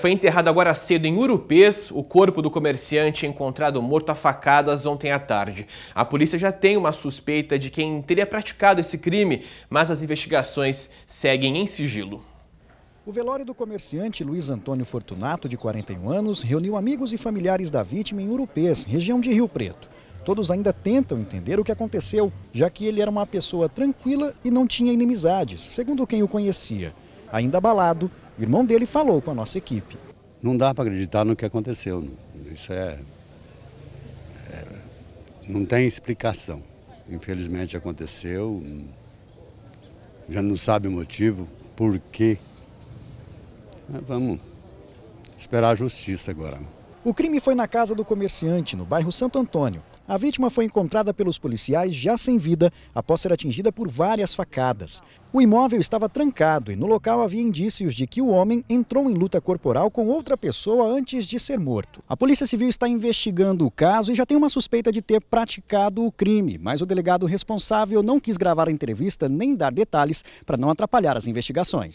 Foi enterrado agora cedo em Urupês o corpo do comerciante é encontrado morto a facadas ontem à tarde. A polícia já tem uma suspeita de quem teria praticado esse crime, mas as investigações seguem em sigilo. O velório do comerciante Luiz Antônio Fortunato, de 41 anos, reuniu amigos e familiares da vítima em Urupês, região de Rio Preto. Todos ainda tentam entender o que aconteceu, já que ele era uma pessoa tranquila e não tinha inimizades, segundo quem o conhecia. Ainda abalado, o irmão dele falou com a nossa equipe. Não dá para acreditar no que aconteceu. Isso é, é não tem explicação. Infelizmente aconteceu. Já não sabe o motivo, por quê. Mas vamos esperar a justiça agora. O crime foi na casa do comerciante, no bairro Santo Antônio. A vítima foi encontrada pelos policiais já sem vida após ser atingida por várias facadas. O imóvel estava trancado e no local havia indícios de que o homem entrou em luta corporal com outra pessoa antes de ser morto. A Polícia Civil está investigando o caso e já tem uma suspeita de ter praticado o crime, mas o delegado responsável não quis gravar a entrevista nem dar detalhes para não atrapalhar as investigações.